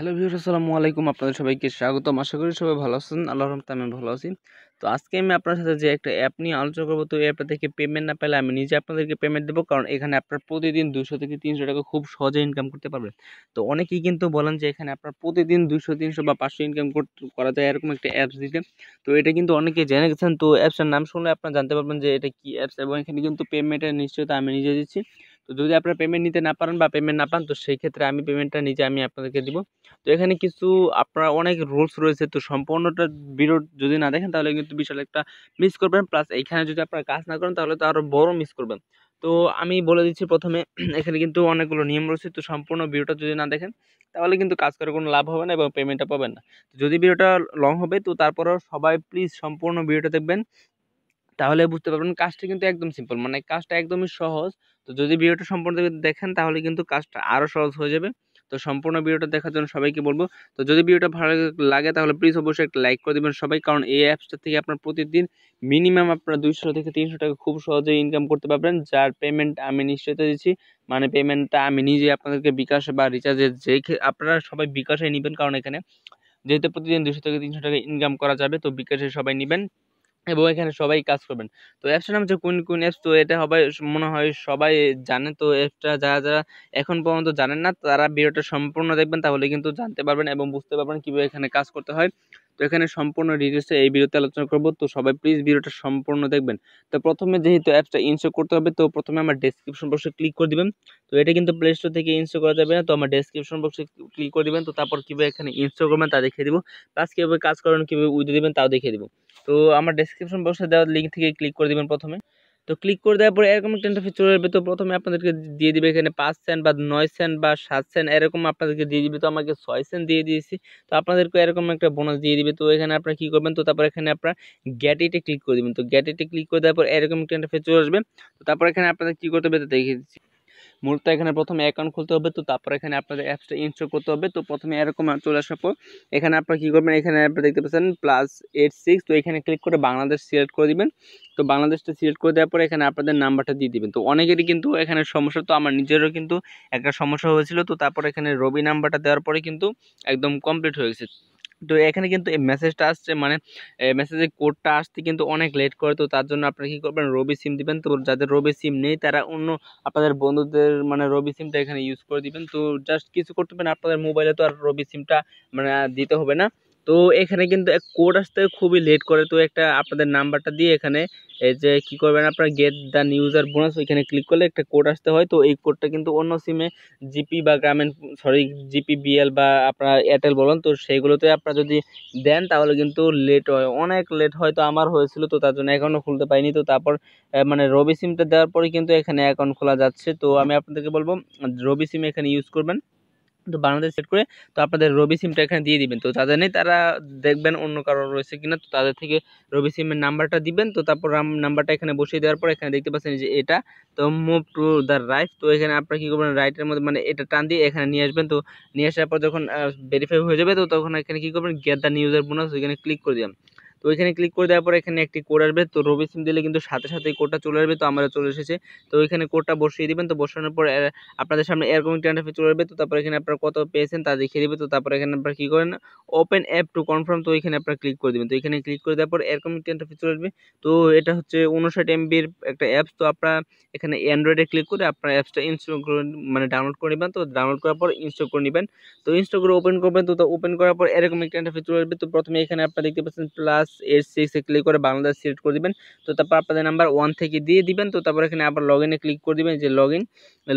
hello ভিউর আসসালামু আলাইকুম আপনাদের সবাইকে স্বাগতম আশা করি সবাই ভালো আছেন আল্লাহ রহমতে আমি ভালো আছি তো আজকে আমি আপনার সাথে যে একটা অ্যাপ নিয়ে আলোচনা করবো তো অ্যাপ থেকে পেমেন্ট না পেলে আমি নিজে আপনাদেরকে পেমেন্ট দেবো কারণ এখানে আপনার প্রতিদিন দুশো থেকে তিনশো টাকা খুব সহজে ইনকাম করতে পারবেন তো অনেকেই কিন্তু বলেন যে এখানে আপনার প্রতিদিন দুশো তিনশো বা পাঁচশো ইনকাম করা যায় এরকম একটা অ্যাপস দিতে তো এটা কিন্তু অনেকে জেনে গেছেন তো অ্যাপসের নাম শুনলে আপনারা জানতে পারবেন যে এটা কী অ্যাপস এবং এখানে কিন্তু পেমেন্টের নিশ্চয়তা আমি নিজে দিচ্ছি তো যদি আপনারা পেমেন্ট নিতে না পারেন বা পেমেন্ট না পান তো সেই ক্ষেত্রে আমি পেমেন্টটা নিজে আমি আপনাদেরকে দিব তো এখানে কিছু আপনার অনেক রুলস রয়েছে তো সম্পূর্ণটা বিরোধ যদি না দেখেন তাহলে কিন্তু বিশাল একটা মিস করবেন প্লাস এখানে যদি আপনারা কাজ না করেন তাহলে তো আরও বড় মিস করবেন তো আমি বলে দিচ্ছি প্রথমে এখানে কিন্তু অনেকগুলো নিয়ম রয়েছে তো সম্পূর্ণ ভিডিওটা যদি না দেখেন তাহলে কিন্তু কাজ করে কোনো লাভ হবে না এবং পেমেন্টটা পাবেন না যদি ভিডিওটা লং হবে তো তারপরেও সবাই প্লিজ সম্পূর্ণ ভিডিওটা দেখবেন তাহলে বুঝতে পারবেন কাজটা কিন্তু একদম সিম্পল মানে কাজটা একদমই সহজ তো যদি ভিডিওটা সম্পূর্ণ দেখেন তাহলে কিন্তু কাজটা আরও সহজ হয়ে যাবে তো সম্পূর্ণ ভিডিওটা দেখার জন্য সবাইকে বলবো তো যদি ভিডিওটা ভালো লাগে তাহলে প্লিজ অবশ্যই একটা লাইক করে দেবেন সবাই কারণ এই অ্যাপসটা থেকে আপনার প্রতিদিন মিনিমাম আপনার দুইশো থেকে তিনশো টাকা খুব সহজে ইনকাম করতে পারবেন যার পেমেন্ট আমি নিশ্চয়তা দিচ্ছি মানে পেমেন্টটা আমি নিজে আপনাদেরকে বিকাশে বা রিচার্জে যে আপনারা সবাই বিকাশে নেবেন কারণ এখানে যেহেতু প্রতিদিন দুশো থেকে তিনশো টাকা ইনকাম করা যাবে তো বিকাশে সবাই নেবেন এবং এখানে সবাই কাজ করবেন তো অ্যাপসটার নাম হচ্ছে কোন কোন অ্যাপস তো এটা হবে মনে হয় সবাই জানে তো অ্যাপসটা যারা যারা এখন পর্যন্ত জানেন না তারা ভিডিওটা সম্পূর্ণ দেখবেন তাহলে কিন্তু জানতে পারবেন এবং বুঝতে পারবেন কীভাবে এখানে কাজ করতে হয় তো এখানে সম্পূর্ণ ডিটেলসে এই ভিডিওতে আলোচনা করবো তো সবাই প্লিজ ভিডিওটা সম্পূর্ণ দেখবেন তো প্রথমে যেহেতু অ্যাপসটা ইনস্টল করতে হবে তো প্রথমে আমার ডেসক্রিপশন বক্সে ক্লিক করে দেবেন তো এটা কিন্তু প্লে স্টোর থেকে ইনস্টল করা যাবে না তো আমার ডেসক্রিপশন বক্সে ক্লিক করে দেবেন তো তারপর কীভাবে এখানে ইনস্টল করবেন তা দেখিয়ে দেবো প্লাস কীভাবে কাজ করবেন কীভাবে উইথ দেবেন তাও দেখিয়ে দেবো তো আমার ডেসক্রিপশন বক্সে দেওয়া লিঙ্ক থেকে ক্লিক করে দেবেন প্রথমে তো ক্লিক করে দেওয়ার পরে এরকম একটা ইন্টারফেস চলে আসবে তো প্রথমে আপনাদেরকে দিয়ে দিবে এখানে পাঁচ সেন্ট বা নয় সেন্ট বা সাত সেন্ট এরকম আপনাদেরকে দিয়ে দিবে তো আমাকে ছয় সেন্ট দিয়ে দিয়েছি তো আপনাদেরকে এরকম একটা বোনাস দিয়ে দিবে তো এখানে আপনারা কী করবেন তো তারপর এখানে আপনারা গ্যাটিটে ক্লিক করে দেবেন তো গ্যাটিটে ক্লিক করে দেওয়ার পর এরকম একটা ইন্টারফেস চলে আসবে তো তারপর এখানে আপনাদের কী করতে হবে দেখিয়ে দিচ্ছি মূলত এখানে প্রথমে অ্যাকাউন্ট খুলতে হবে তো তারপর এখানে আপনাদের অ্যাপসটা ইনস্টল করতে হবে তো প্রথমে এরকম চলে আসার পর এখানে আপনারা কী করবেন এখানে আপনারা দেখতে পাচ্ছেন প্লাস এইট সিক্স তো এখানে ক্লিক করে বাংলাদেশ সিলেক্ট করে দিবেন তো বাংলাদেশটা সিলেক্ট করে দেওয়ার পর এখানে আপনাদের নাম্বারটা দিয়ে দিবেন তো অনেকেরই কিন্তু এখানে সমস্যা তো আমার নিজেরও কিন্তু একটা সমস্যা হয়েছিল তো তারপর এখানে রবি নাম্বারটা দেওয়ার পরে কিন্তু একদম কমপ্লিট হয়ে গেছে তো এখানে কিন্তু এই মেসেজটা আসছে মানে মেসেজের কোডটা আসতে কিন্তু অনেক লেট করে তো তার জন্য আপনি কী করবেন রবি সিম দিবেন তো যাদের রবি সিম নেই তারা অন্য আপনাদের বন্ধুদের মানে রবি সিমটা এখানে ইউজ করে দিবেন তো জাস্ট কিছু করতে পারেন আপনাদের মোবাইলে তো আর রবি সিমটা মানে দিতে হবে না তো এখানে কিন্তু কোড আসতে খুবই লেট করে তো একটা আপনাদের নাম্বারটা দিয়ে এখানে এই যে কি করবেন আপনার গেট দ্য নিউজার বোনাস ওইখানে ক্লিক করলে একটা কোড আসতে হয় তো এই কোডটা কিন্তু অন্য সিমে জিপি বা গ্রামীণ সরি জিপি বিএল বা আপনার এয়ারটেল বলুন তো সেইগুলোতে আপনারা যদি দেন তাহলে কিন্তু লেট হয় অনেক লেট হয় তো আমার হয়েছিল তো তার জন্য অ্যাকাউন্টও খুলতে পারিনি তো তারপর মানে রবি সিমটা দেওয়ার পরে কিন্তু এখানে অ্যাকাউন্ট খোলা যাচ্ছে তো আমি আপনাদেরকে বলবো রবি সিম এখানে ইউজ করবেন তো বাংলাদেশ সেট করে তো আপনাদের রবি সিমটা এখানে দিয়ে দিবেন তো যাদের নেই তারা দেখবেন অন্য কারো রয়েছে কিনা তো তাদের থেকে রবি সিমের নাম্বারটা দিবেন তো তারপর নাম্বারটা এখানে বসিয়ে দেওয়ার পর এখানে দেখতে পাচ্ছেন যে এটা তো মুভ টু দ্য রাইট তো এখানে আপনারা কী করবেন রাইটের মধ্যে মানে এটা টান দিয়ে এখানে নিয়ে আসবেন তো নিয়ে আসার পর যখন ভেরিফাই হয়ে যাবে তো তখন এখানে কী করবেন গেট দ্য নিউজের বোনাস এখানে ক্লিক করে দিবেন তো এখানে ক্লিক করে দেওয়ার পর এখানে একটি কোড আসবে তো রবি সিম দিলে কিন্তু সাথে সাথেই কোডটা চলে আসবে তো আমরা চলে এসেছে তো এখানে কোডটা বসিয়ে দেবেন তো বসানোর পর আপনাদের সামনে এরকম ইন্টারনেটে চলে আসবে তো তারপর এখানে আপনারা কত পেয়েছেন তা দেখিয়ে দেবে তো তারপর এখানে আপনার কী করেন ওপেন অ্যাপ টু কনফার্ম তো এখানে আপনার ক্লিক করে দেবেন তো এখানে ক্লিক করে দেওয়ার পর এরকম ইন্টারনেটে চলে আসবে তো এটা হচ্ছে উনষাট এমবির একটা অ্যাপস তো আপনারা এখানে অ্যান্ড্রয়েডে ক্লিক করে আপনার অ্যাপসটা ইনস্টল করে মানে ডাউনলোড করে নেবেন তো ডাউনলোড করার পর ইনস্টল করে নেবেন তো ইনস্টল করে ওপেন করবেন তো ওপেন করার পর এরকম একটা ইন্টারফেস চলে আসবে তো প্রথমে এখানে আপনারা দেখতে পাচ্ছেন প্লাস প্লাস এইট সিক্সে ক্লিক করে বাংলাদেশ সিলেক্ট করে দেবেন তো তারপর আপনাদের নাম্বার ওয়ান থেকে দিয়ে দিবেন তো তারপর এখানে আবার লগ ইনে ক্লিক করে দেবেন যে লগ ইন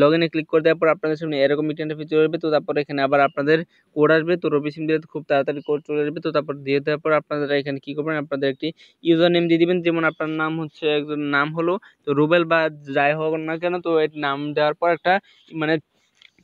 লগ ইনে ক্লিক করে দেওয়ার পর আপনাদের সামনে এরকম ইন্টারনেট ফিচার আসবে তো তারপর এখানে আবার আপনাদের কোড আসবে তো রবি সিম দিয়ে খুব তাড়াতাড়ি কোড চলে আসবে তো তারপর দিয়ে দেওয়ার পর আপনারা এখানে কী করবেন আপনাদের একটি ইউজার নেম দিয়ে দিবেন যেমন আপনার নাম হচ্ছে একজন নাম হলো তো রুবেল বা যাই হোক না কেন তো এর নাম দেওয়ার পর একটা মানে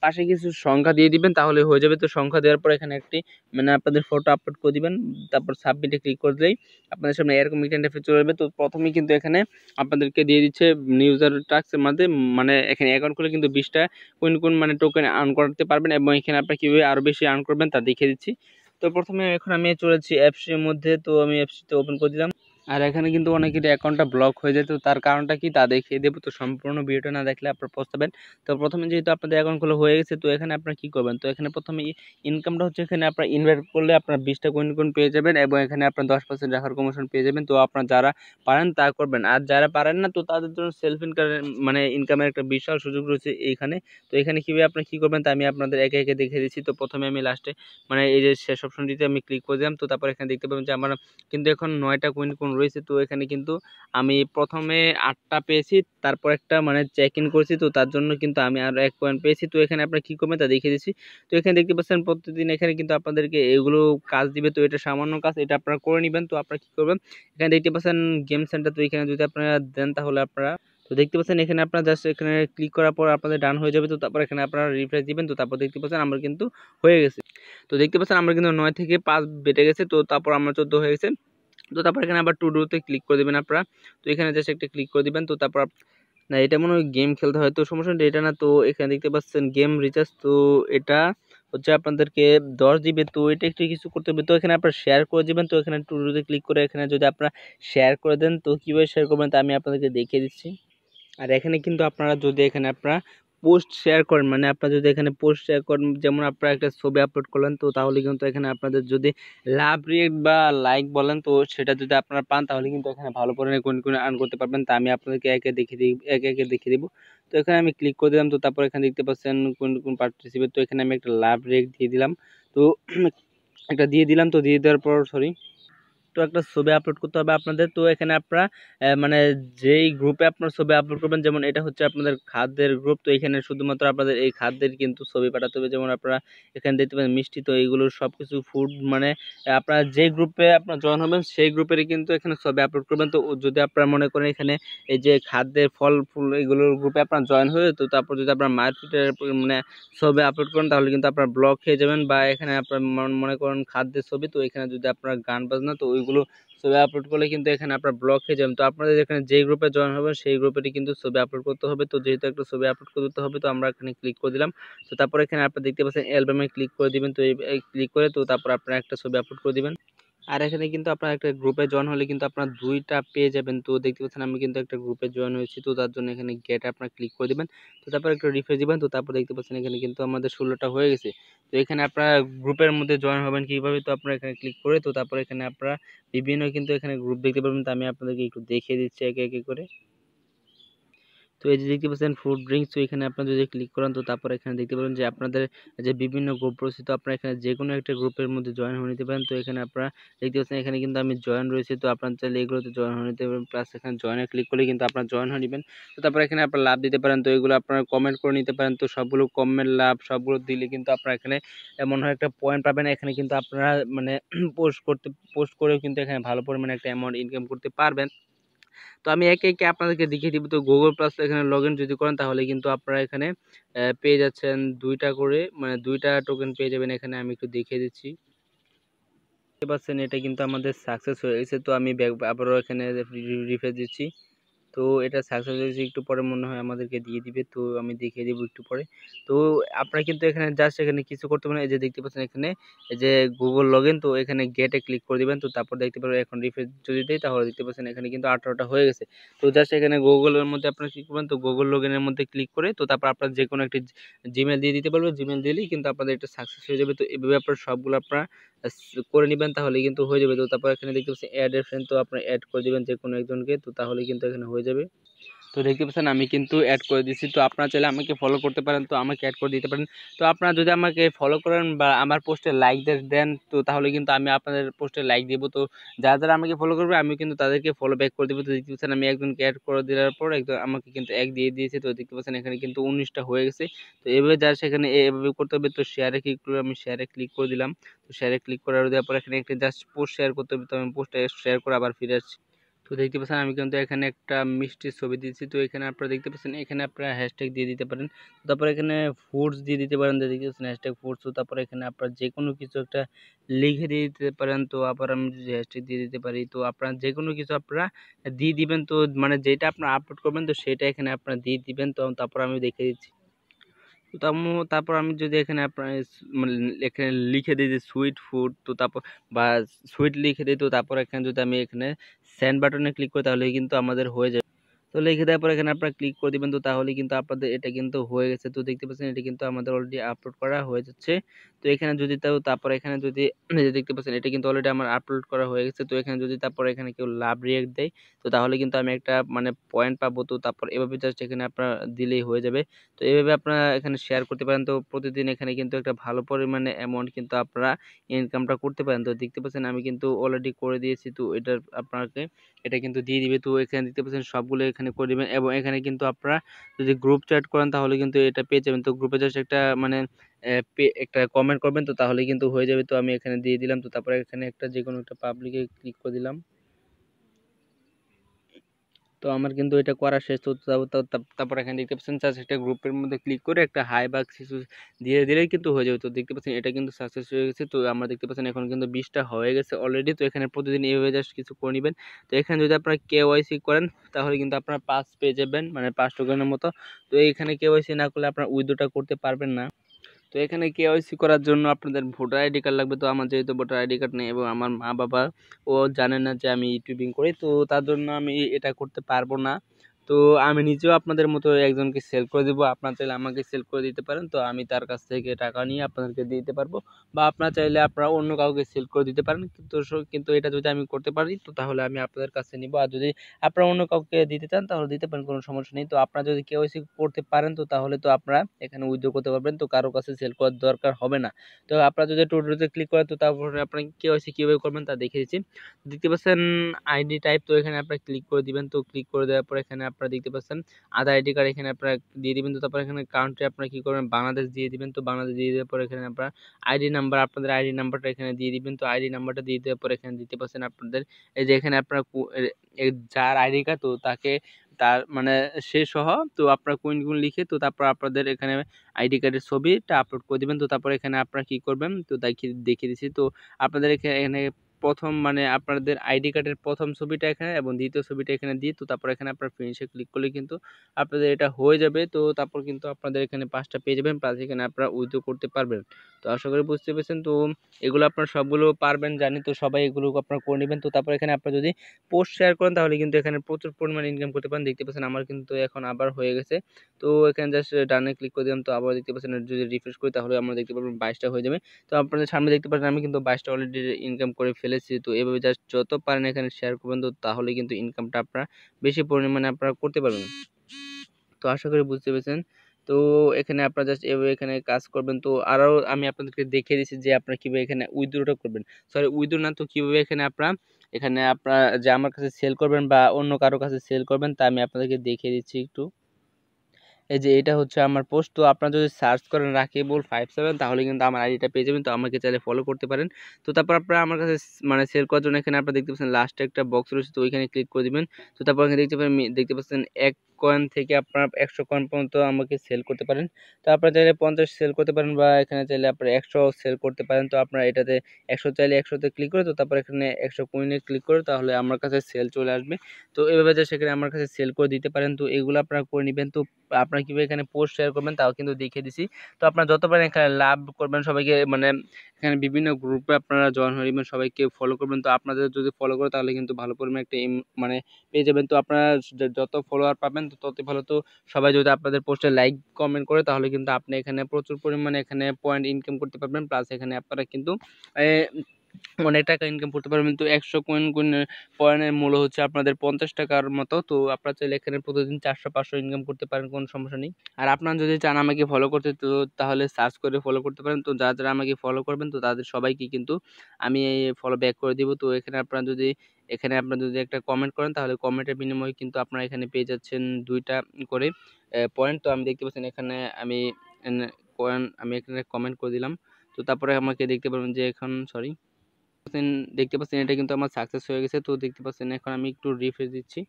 পাশে কিছু সংখ্যা দিয়ে দিবেন তাহলে হয়ে যাবে তো সংখ্যা দেওয়ার পর এখানে একটি মানে আপনাদের ফটো আপলোড করে দিবেন তারপর সাবমিটে ক্লিক করে দিলেই আপনাদের সামনে এরকম একটা ইন্টারফেস চলে আসবে তো প্রথমেই কিন্তু এখানে আপনাদেরকে দিয়ে দিচ্ছে নিউজার টাস্কের মধ্যে মানে এখানে অ্যাকাউন্ট খুলে কিন্তু বিশটা কোন কোন মানে টোকেন আর্ন করতে পারবেন এবং এখানে আপনারা কীভাবে আরও বেশি আর্ন করবেন তা দেখিয়ে দিচ্ছি তো প্রথমে এখন আমি চলেছি অ্যাপসের মধ্যে তো আমি অ্যাপসটি ওপেন করে দিলাম আর এখানে কিন্তু অনেকের অ্যাকাউন্টটা ব্লক হয়ে যায় তো তার কারণটা কি তা দেখিয়ে দেবো তো সম্পূর্ণ ভিডিওটা না দেখলে আপনারা পস্তাবেন তো প্রথমে যেহেতু আপনাদের অ্যাকাউন্ট খোলা হয়ে গেছে তো এখানে আপনারা কী করবেন তো এখানে প্রথমে ইনকামটা হচ্ছে এখানে আপনার ইনভাইট করলে আপনার বিশটা কোন কোন পেয়ে যাবেন এবং এখানে আপনার দশ পার্সেন্ট রাখার কমিশন পেয়ে যাবেন তো আপনারা যারা পারেন তা করবেন আর যারা পারেন না তো তাদের জন্য সেলফ ইনকাম মানে ইনকামের একটা বিশাল সুযোগ রয়েছে এইখানে তো এখানে কীভাবে আপনি কী করবেন তা আমি আপনাদের একে একে দেখে দিচ্ছি তো প্রথমে আমি লাস্টে মানে এই যে শেষ অপশনটিতে আমি ক্লিক করে দিলাম তো তারপর এখানে দেখতে পাবেন যে আমার কিন্তু এখন নয়টা কোন কোন রয়েছে তো এখানে কিন্তু আমি প্রথমে আটটা পেয়েছি তারপর একটা মানে চেক ইন করেছি তো তার জন্য কিন্তু আমি আরও এক পয়েন্ট পেয়েছি তো এখানে আপনার কী করবেন তা দেখিয়ে দিচ্ছি তো এখানে দেখতে পাচ্ছেন প্রতিদিন এখানে কিন্তু আপনাদেরকে এগুলো কাজ দিবে তো এটা সামান্য কাজ এটা আপনারা করে নেবেন তো আপনারা কী করবেন এখানে দেখতে পাচ্ছেন গেম সেন্টার তো এখানে যদি আপনারা দেন তাহলে আপনারা তো দেখতে পাচ্ছেন এখানে আপনার জাস্ট এখানে ক্লিক করার পর আপনাদের ডান হয়ে যাবে তো তারপর এখানে আপনারা রিফ্রেশ দিবেন তো তারপর দেখতে পাচ্ছেন আমার কিন্তু হয়ে গেছে তো দেখতে পাচ্ছেন আমার কিন্তু নয় থেকে পাঁচ বেটে গেছে তো তারপর আমার চোদ্দো হয়ে গেছে তো তারপর এখানে আবার টু ডুতে ক্লিক করে দেবেন আপনারা তো এখানে জাস্ট একটা ক্লিক করে দেবেন তো তারপর না এটা মনে হয় গেম খেলতে হয় তো সমস্যা এটা না তো এখানে দেখতে পাচ্ছেন গেম রিচার্জ তো এটা হচ্ছে আপনাদেরকে দশ দিবে তো এটা একটু কিছু করতে হবে তো এখানে আপনারা শেয়ার করে দেবেন তো এখানে টুডুতে ক্লিক করে এখানে যদি আপনারা শেয়ার করে দেন তো কীভাবে শেয়ার করবেন তা আমি আপনাদেরকে দেখিয়ে দিচ্ছি আর এখানে কিন্তু আপনারা যদি এখানে আপনারা পোস্ট শেয়ার করেন মানে আপনার যদি এখানে পোস্ট শেয়ার করেন যেমন আপনারা একটা ছবি আপলোড করলেন তো তাহলে কিন্তু এখানে আপনাদের যদি লাভ রিয়েক্ট বা লাইক বলেন তো সেটা যদি আপনারা পান তাহলে কিন্তু এখানে ভালো করে কোন কোন আর্ন করতে পারবেন তা আমি আপনাদেরকে একে দেখিয়ে দিই একে একে দেখিয়ে দিব তো এখানে আমি ক্লিক করে দিলাম তো তারপর এখানে দেখতে পাচ্ছেন কোন কোন পার্টিসিপেট তো এখানে আমি একটা লাভ রিয়েক্ট দিয়ে দিলাম তো একটা দিয়ে দিলাম তো দিয়ে দেওয়ার পর সরি তো একটা ছবি আপলোড করতে হবে আপনাদের তো এখানে আপনারা মানে যেই গ্রুপে আপনার ছবি আপলোড করবেন যেমন এটা হচ্ছে আপনাদের খাদ্যের গ্রুপ তো এখানে শুধুমাত্র আপনাদের এই খাদ্যের কিন্তু ছবি পাঠাতে হবে যেমন আপনারা এখানে দেখতে পাবেন মিষ্টি তো এইগুলো সব কিছু ফুড মানে আপনারা যে গ্রুপে আপনার জয়েন হবেন সেই গ্রুপেরই কিন্তু এখানে ছবি আপলোড করবেন তো যদি আপনারা মনে করেন এখানে এই যে খাদ্যের ফল ফুল এইগুলোর গ্রুপে আপনার জয়েন হয়ে তো তারপর যদি আপনার মার্কেটের মানে ছবি আপলোড করেন তাহলে কিন্তু আপনার ব্লক খেয়ে যাবেন বা এখানে আপনার মনে করেন খাদ্যের ছবি তো এখানে যদি আপনার গান বাজনা তো ওই ভিডিওগুলো ছবি আপলোড করলে কিন্তু এখানে আপনার ব্লক হয়ে যাবেন তো আপনাদের এখানে যেই গ্রুপে জয়েন হবেন সেই গ্রুপেটি কিন্তু ছবি আপলোড করতে হবে তো যেহেতু একটা ছবি আপলোড করতে হবে তো আমরা এখানে ক্লিক করে দিলাম তো তারপর এখানে আপনি দেখতে পাচ্ছেন অ্যালবামে ক্লিক করে দিবেন তো এই ক্লিক করে তো তারপর আপনার একটা ছবি আপলোড করে দিবেন আর এখানে কিন্তু আপনার একটা গ্রুপে জয়েন হলে কিন্তু আপনার দুইটা পেয়ে যাবেন তো দেখতে পাচ্ছেন আমি কিন্তু একটা গ্রুপে জয়েন হয়েছি তো তার জন্য এখানে গেট আপনার ক্লিক করে দেবেন তো তারপর একটা রিফ্রেশ দেবেন তো তারপর দেখতে পাচ্ছেন এখানে কিন্তু আমাদের ষোলোটা হয়ে গেছে তো এখানে আপনার গ্রুপের মধ্যে জয়েন হবেন কীভাবে তো আপনারা এখানে ক্লিক করে তো তারপর এখানে আপনারা বিভিন্ন কিন্তু এখানে গ্রুপ দেখতে পারবেন তো আমি আপনাদেরকে একটু দেখিয়ে দিচ্ছি একে একে করে তো এই যে দেখতে পাচ্ছেন ফুড ড্রিঙ্কস তো এখানে আপনারা যদি ক্লিক করেন তো তারপর এখানে দেখতে পাবেন যে আপনাদের যে বিভিন্ন গ্রুপ রয়েছে তো আপনারা এখানে যে কোনো একটা গ্রুপের মধ্যে জয়েন হয়ে নিতে পারেন তো এখানে আপনারা দেখতে পাচ্ছেন এখানে কিন্তু আমি জয়েন রয়েছি তো আপনারা চাইলে এগুলোতে জয়েন হয়ে নিতে পারেন প্লাস এখানে জয়েনে ক্লিক করলে কিন্তু আপনারা জয়েন হয়ে নেবেন তো তারপর এখানে আপনারা লাভ দিতে পারেন তো এগুলো আপনারা কমেন্ট করে নিতে পারেন তো সবগুলো কমেন্ট লাভ সবগুলো দিলে কিন্তু আপনারা এখানে এমন হয় একটা পয়েন্ট পাবেন এখানে কিন্তু আপনারা মানে পোস্ট করতে পোস্ট করেও কিন্তু এখানে ভালো পরিমাণে একটা অ্যামাউন্ট ইনকাম করতে পারবেন তো আমি একে একে আপনাদেরকে দেখিয়ে দিব তো গুগল প্লাস এখানে লগ যদি করেন তাহলে কিন্তু আপনারা এখানে পেয়ে যাচ্ছেন দুইটা করে মানে দুইটা টোকেন পেয়ে যাবেন এখানে আমি একটু দেখিয়ে দিচ্ছি দেখতে পাচ্ছেন এটা কিন্তু আমাদের সাকসেস হয়ে গেছে তো আমি আবারও এখানে রিফ্রেশ দিচ্ছি তো এটা সাকসেস একটু পরে মনে হয় আমাদেরকে দিয়ে দিবে তো আমি দেখিয়ে দেবো একটু পরে তো আপনারা কিন্তু এখানে জাস্ট এখানে কিছু করতে পারেন এই যে দেখতে পাচ্ছেন এখানে যে গুগল লগ তো এখানে গেটে ক্লিক করে দেবেন তো তারপর দেখতে পারবেন এখন রিফ্রেশ যদি দেয় তাহলে দেখতে পাচ্ছেন এখানে কিন্তু আঠারোটা হয়ে গেছে তো জাস্ট এখানে গুগলের মধ্যে আপনারা কী করবেন তো গুগল লগ মধ্যে ক্লিক করে তো তারপর আপনার যে কোনো একটি জিমেল দিয়ে দিতে পারবেন জিমেল দিলেই কিন্তু আপনাদের এটা সাকসেস হয়ে যাবে তো এভাবে আপনার সবগুলো আপনারা করে নেবেন তাহলে কিন্তু হয়ে যাবে তো তারপর এখানে দেখতে পাচ্ছেন অ্যাড ফ্রেন্ড তো আপনার অ্যাড করে দেবেন যে কোনো একজনকে তো তাহলে কিন্তু এখানে হয়ে যাবে তো দেখতে পাচ্ছেন আমি কিন্তু অ্যাড করে দিচ্ছি তো আপনারা চাইলে আমাকে ফলো করতে পারেন তো আমাকে অ্যাড করে দিতে পারেন তো আপনারা যদি আমাকে ফলো করেন বা আমার পোস্টে লাইক দেন তো তাহলে কিন্তু আমি আপনাদের পোস্টে লাইক দেবো তো যারা যারা আমাকে ফলো করবে আমি কিন্তু তাদেরকে ফলো ব্যাক করে দেবো তো দেখতে পাচ্ছেন আমি একজনকে অ্যাড করে দেওয়ার পর একজন আমাকে কিন্তু এক দিয়ে দিয়েছে তো দেখতে পাচ্ছেন এখানে কিন্তু উনিশটা হয়ে গেছে তো এভাবে যারা সেখানে এভাবে করতে হবে তো শেয়ারে ক্লিক করে আমি শেয়ারে ক্লিক করে দিলাম তো শেয়ারে ক্লিক করার দেওয়ার পর এখানে একটা জাস্ট পোস্ট শেয়ার করতে হবে তো আমি পোস্টটা শেয়ার করে আবার ফিরে আসছি তো দেখতে পাচ্ছেন আমি কিন্তু এখানে একটা মিষ্টির ছবি দিয়েছি তো এখানে আপনারা দেখতে পাচ্ছেন এখানে আপনারা হ্যাশট্যাগ দিয়ে দিতে পারেন তারপর এখানে ফুডস দিয়ে দিতে পারেন দেখতে পাচ্ছেন হ্যাশট্যাগ ফুডস তো তারপর এখানে আপনারা যে কোনো কিছু একটা লিখে দিয়ে দিতে পারেন তো আবার আমি যদি হ্যাশট্যাগ দিয়ে দিতে পারি তো আপনারা যে কোনো কিছু আপনারা দিয়ে দিবেন তো মানে যেটা আপনারা আপলোড করবেন তো সেটা এখানে আপনারা দিয়ে দিবেন তো তারপর আমি দেখে দিচ্ছি তো তারপর আমি যদি এখানে আপনার মানে এখানে লিখে দিই যে সুইট ফুড তো তারপর বা সুইট লিখে দিই তো তারপর এখানে যদি আমি এখানে সেন্ড বাটনে ক্লিক করে তাহলে কিন্তু আমাদের হয়ে যাবে তো লিখে দেওয়ার পর এখানে আপনারা ক্লিক করে দেবেন তো তাহলে কিন্তু আপনাদের এটা কিন্তু হয়ে গেছে তো দেখতে পাচ্ছেন এটা কিন্তু আমাদের অলরেডি আপলোড করা হয়ে যাচ্ছে তো এখানে যদি তাও তারপর এখানে যদি দেখতে পাচ্ছেন এটা কিন্তু অলরেডি আমার আপলোড করা হয়ে গেছে তো এখানে যদি তারপর এখানে কেউ লাভ রিয়েক্ট দেয় তো তাহলে কিন্তু আমি একটা মানে পয়েন্ট পাবো তো তারপর এভাবে জাস্ট এখানে আপনার দিলেই হয়ে যাবে তো এভাবে আপনারা এখানে শেয়ার করতে পারেন তো প্রতিদিন এখানে কিন্তু একটা ভালো পরিমাণে অ্যামাউন্ট কিন্তু আপনারা ইনকামটা করতে পারেন তো দেখতে পাচ্ছেন আমি কিন্তু অলরেডি করে দিয়েছি তো এটার আপনাকে এটা কিন্তু দিয়ে দিবে তো এখানে দেখতে পাচ্ছেন সবগুলো এখানে করে দেবেন এবং এখানে কিন্তু আপনারা যদি গ্রুপ চ্যাট করেন তাহলে কিন্তু এটা পেয়ে যাবেন তো গ্রুপে জাস্ট একটা মানে একটা কমেন্ট করবেন তো তাহলে কিন্তু হয়ে যাবে তো আমি এখানে দিয়ে দিলাম তো তারপরে এখানে একটা যে কোনো একটা পাবলিকে ক্লিক করে দিলাম তো আমার কিন্তু এটা করা শেষ তো তারপর এখানে দেখতে পাচ্ছেন স্যার একটা গ্রুপের মধ্যে ক্লিক করে একটা হাই বা শিশু দিয়ে দিলেই কিন্তু হয়ে যাবে তো দেখতে পাচ্ছেন এটা কিন্তু সাকসেস হয়ে গেছে তো আমরা দেখতে পাচ্ছেন এখন কিন্তু বিশটা হয়ে গেছে অলরেডি তো এখানে প্রতিদিন এইভাবে জাস্ট কিছু করে নেবেন তো এখানে যদি আপনারা কেওয়াইসি করেন তাহলে কিন্তু আপনারা পাস পেয়ে যাবেন মানে পাঁচ টোকেনের মতো তো এইখানে কেওয়াইসি না করলে আপনারা উইথড্রটা করতে পারবেন না তো এখানে কেওয়াইসি করার জন্য আপনাদের ভোটার আইডি কার্ড লাগবে তো আমার যেহেতু ভোটার আইডি কার্ড নেই এবং আমার মা বাবা ও জানে না যে আমি ইউটিউবিং করি তো তার জন্য আমি এটা করতে পারবো না তো আমি নিজেও আপনাদের মতো একজনকে সেল করে দেবো আপনারা চাইলে আমাকে সেল করে দিতে পারেন তো আমি তার কাছ থেকে টাকা নিয়ে আপনাদেরকে দিতে পারবো বা আপনারা চাইলে আপনারা অন্য কাউকে সেল করে দিতে পারেন কিন্তু কিন্তু এটা যদি আমি করতে পারি তো তাহলে আমি আপনাদের কাছে নিব আর যদি আপনারা অন্য কাউকে দিতে চান তাহলে দিতে পারেন কোনো সমস্যা নেই তো আপনারা যদি কেউ করতে পারেন তো তাহলে তো আপনারা এখানে উইথড্র করতে পারবেন তো কারো কাছে সেল করার দরকার হবে না তো আপনারা যদি টোটোতে ক্লিক করেন তো তারপরে আপনারা কেওয়াইসি কীভাবে করবেন তা দিচ্ছি দেখতে পাচ্ছেন আইডি টাইপ তো এখানে আপনারা ক্লিক করে দিবেন তো ক্লিক করে দেওয়ার পর এখানে আপনারা দেখতে পাচ্ছেন আধার আইডি কার্ড এখানে আপনারা দিয়ে দিবেন তো তারপর এখানে কাউন্ট্রি আপনারা কি করবেন বাংলাদেশ দিয়ে দিবেন তো বাংলাদেশ দিয়ে দেওয়ার পর এখানে আপনারা আইডি নাম্বার আপনাদের আইডি নাম্বারটা এখানে দিয়ে দিবেন তো আইডি নাম্বারটা দিয়ে দেওয়ার পর এখানে দিতে পারছেন আপনাদের এই যে এখানে আপনারা যার আইডি কার্ড তো তাকে তার মানে সে সহ তো আপনারা কোন কোন লিখে তো তারপর আপনাদের এখানে আইডি কার্ডের ছবিটা আপলোড করে দেবেন তো তারপর এখানে আপনারা কি করবেন তো দেখিয়ে দেখিয়ে দিচ্ছি তো আপনাদের এখানে প্রথম মানে আপনাদের আইডি কার্ডের প্রথম ছবিটা এখানে এবং দ্বিতীয় ছবিটা এখানে দিয়ে তো তারপর এখানে আপনার ফিনিশে ক্লিক করলে কিন্তু আপনাদের এটা হয়ে যাবে তো তারপর কিন্তু আপনাদের এখানে পাঁচটা পেয়ে যাবেন প্লাস এখানে আপনারা উইথড্রো করতে পারবেন তো আশা করি বুঝতে পেরেছেন তো এগুলো আপনার সবগুলো পারবেন জানি তো সবাই এগুলো আপনার করে নেবেন তো তারপর এখানে আপনারা যদি পোস্ট শেয়ার করেন তাহলে কিন্তু এখানে প্রচুর পরিমাণে ইনকাম করতে পারেন দেখতে পাচ্ছেন আমার কিন্তু এখন আবার হয়ে গেছে তো এখানে জাস্ট ডানে ক্লিক করে দিলাম তো আবার দেখতে পাচ্ছেন যদি রিফ্রেশ করি তাহলে আমরা দেখতে পারবেন বাইশটা হয়ে যাবে তো আপনাদের সামনে দেখতে পাচ্ছেন আমি কিন্তু বাইশটা অলরেডি ইনকাম করে ফেলেছি তো এভাবে জাস্ট যত পারেন এখানে শেয়ার করবেন তো তাহলে কিন্তু ইনকামটা আপনারা বেশি পরিমাণে আপনারা করতে পারবেন তো আশা করি বুঝতে পেরেছেন তো এখানে আপনারা জাস্ট এভাবে এখানে কাজ করবেন তো আরও আমি আপনাদেরকে দেখিয়ে দিচ্ছি যে আপনারা কীভাবে এখানে উইথড্রোটা করবেন সরি উইথড্রো না তো কীভাবে এখানে আপনারা এখানে আপনারা যে আমার কাছে সেল করবেন বা অন্য কারো কাছে সেল করবেন তা আমি আপনাদেরকে দেখিয়ে দিচ্ছি একটু এই যে এটা হচ্ছে আমার পোস্ট তো আপনারা যদি সার্চ করেন ரাকিবল 57 তাহলে কিন্তু আমার আইডিটা পেয়ে যাবেন তো আমাকে চাইলে ফলো করতে পারেন তো তারপর আপনারা আমার কাছে মানে সেল করার জন্য এখানে আপনারা দেখতে পাচ্ছেন লাস্ট একটা বক্স রয়েছে তো ওইখানে ক্লিক করে দিবেন তো তারপর এখানে দেখতে পাচ্ছেন দেখতে পাচ্ছেন এক কয়েন থেকে আপনারা একশো কয়েন পর্যন্ত আমাকে সেল করতে পারেন তো আপনারা চাইলে পঞ্চাশ সেল করতে পারেন বা এখানে চাইলে আপনারা একশো সেল করতে পারেন তো আপনারা এটাতে একশো চাইলে একশোতে ক্লিক করে তো তারপর এখানে একশো কয়েনে ক্লিক করে তাহলে আমার কাছে সেল চলে আসবে তো এভাবে যে সেখানে আমার কাছে সেল করে দিতে পারেন তো এগুলো আপনারা করে নেবেন তো আপনারা কীভাবে এখানে পোস্ট শেয়ার করবেন তাও কিন্তু দেখিয়ে দিছি তো আপনারা যত পারেন এখানে লাভ করবেন সবাইকে মানে এখানে বিভিন্ন গ্রুপে আপনারা জয়েন হয়ে নেবেন সবাইকে ফলো করবেন তো আপনাদের যদি ফলো করে তাহলে কিন্তু ভালো পরিমাণে একটা মানে পেয়ে যাবেন তো আপনারা যত ফলোয়ার পাবেন তো ততই ভালো তো সবাই যদি আপনাদের পোস্টে লাইক কমেন্ট করে তাহলে কিন্তু আপনি এখানে প্রচুর পরিমাণে এখানে পয়েন্ট ইনকাম করতে পারবেন প্লাস এখানে আপনারা কিন্তু অনেক টাকা ইনকাম করতে পারবেন তো একশো কয়েন কয়েনের মূল্য হচ্ছে আপনাদের পঞ্চাশ টাকার মতো তো আপনারা চাইলে এখানে প্রতিদিন চারশো পাঁচশো ইনকাম করতে পারেন কোনো সমস্যা নেই আর আপনারা যদি চান আমাকে ফলো করতে তো তাহলে সার্চ করে ফলো করতে পারেন তো যারা যারা আমাকে ফলো করবেন তো তাদের সবাইকে কিন্তু আমি ফলো ব্যাক করে দিব তো এখানে আপনারা যদি এখানে আপনারা যদি একটা কমেন্ট করেন তাহলে কমেন্টের বিনিময়ে কিন্তু আপনারা এখানে পেয়ে যাচ্ছেন দুইটা করে পয়েন্ট তো আমি দেখতে পাচ্ছেন এখানে আমি কয়েন আমি এখানে কমেন্ট করে দিলাম তো তারপরে আমাকে দেখতে পারবেন যে এখন সরি পাচ্ছেন দেখতে পাচ্ছেন এটা কিন্তু আমার সাকসেস হয়ে গেছে তো দেখতে পাচ্ছেন এখন আমি একটু রিফ্রেশ দিচ্ছি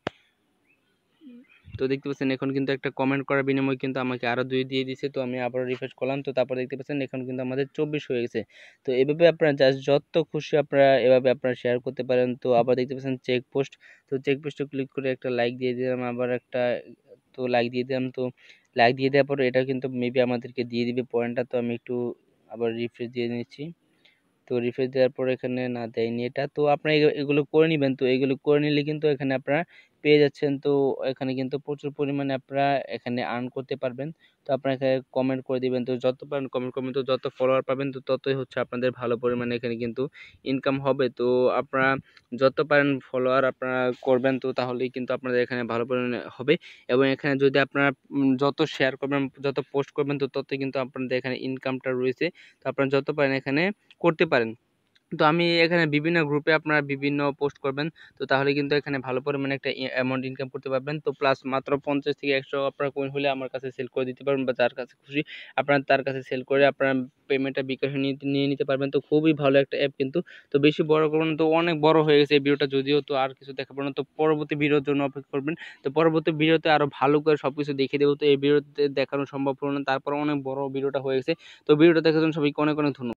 তো দেখতে পাচ্ছেন এখন কিন্তু একটা কমেন্ট করার বিনিময় কিন্তু আমাকে আরও দুই দিয়ে দিয়েছে তো আমি আবার রিফ্রেশ করলাম তো তারপর দেখতে পাচ্ছেন এখন কিন্তু আমাদের চব্বিশ হয়ে গেছে তো এভাবে আপনারা জাস্ট যত খুশি আপনারা এভাবে আপনারা শেয়ার করতে পারেন তো আবার দেখতে পাচ্ছেন চেক পোস্ট তো চেক পোস্টে ক্লিক করে একটা লাইক দিয়ে দিলাম আবার একটা তো লাইক দিয়ে দিলাম তো লাইক দিয়ে দেওয়ার পর এটা কিন্তু মেবি আমাদেরকে দিয়ে দিবে পয়েন্টটা তো আমি একটু আবার রিফ্রেশ দিয়ে নিচ্ছি তো রিফ্রেশ দেওয়ার পরে এখানে না দেয়নি এটা তো আপনি এগুলো করে নেবেন তো এগুলো করে নিলে কিন্তু এখানে আপনার পেয়ে যাচ্ছেন তো এখানে কিন্তু প্রচুর পরিমাণে আপনারা এখানে আর্ন করতে পারবেন তো আপনারা এখানে কমেন্ট করে দিবেন তো যত পারেন কমেন্ট করবেন তো যত ফলোয়ার পাবেন তো ততই হচ্ছে আপনাদের ভালো পরিমাণে এখানে কিন্তু ইনকাম হবে তো আপনারা যত পারেন ফলোয়ার আপনারা করবেন তো তাহলেই কিন্তু আপনাদের এখানে ভালো পরিমাণে হবে এবং এখানে যদি আপনারা যত শেয়ার করবেন যত পোস্ট করবেন তো ততই কিন্তু আপনাদের এখানে ইনকামটা রয়েছে তো আপনারা যত পারেন এখানে করতে পারেন তো আমি এখানে বিভিন্ন গ্রুপে আপনারা বিভিন্ন পোস্ট করবেন তো তাহলে কিন্তু এখানে ভালো পরিমাণে একটা অ্যামাউন্ট ইনকাম করতে পারবেন তো প্লাস মাত্র পঞ্চাশ থেকে একশো আপনারা কোন হলে আমার কাছে সেল করে দিতে পারবেন বা যার কাছে খুশি আপনার তার কাছে সেল করে আপনার পেমেন্টটা বিকাশ নিয়ে নিতে পারবেন তো খুবই ভালো একটা অ্যাপ কিন্তু তো বেশি বড় করবেন তো অনেক বড় হয়ে গেছে এই ভিডিওটা যদিও তো আর কিছু দেখাবো না তো পরবর্তী ভিডিওর জন্য অপেক্ষা করবেন তো পরবর্তী ভিডিওতে আরও ভালো করে সব কিছু দেখিয়ে দেবো তো এই ভিডিওতে দেখানো সম্ভব হলো না তারপর অনেক বড় ভিডিওটা হয়ে গেছে তো ভিডিওটা দেখার জন্য সবাইকে অনেক অনেক ধন্যবাদ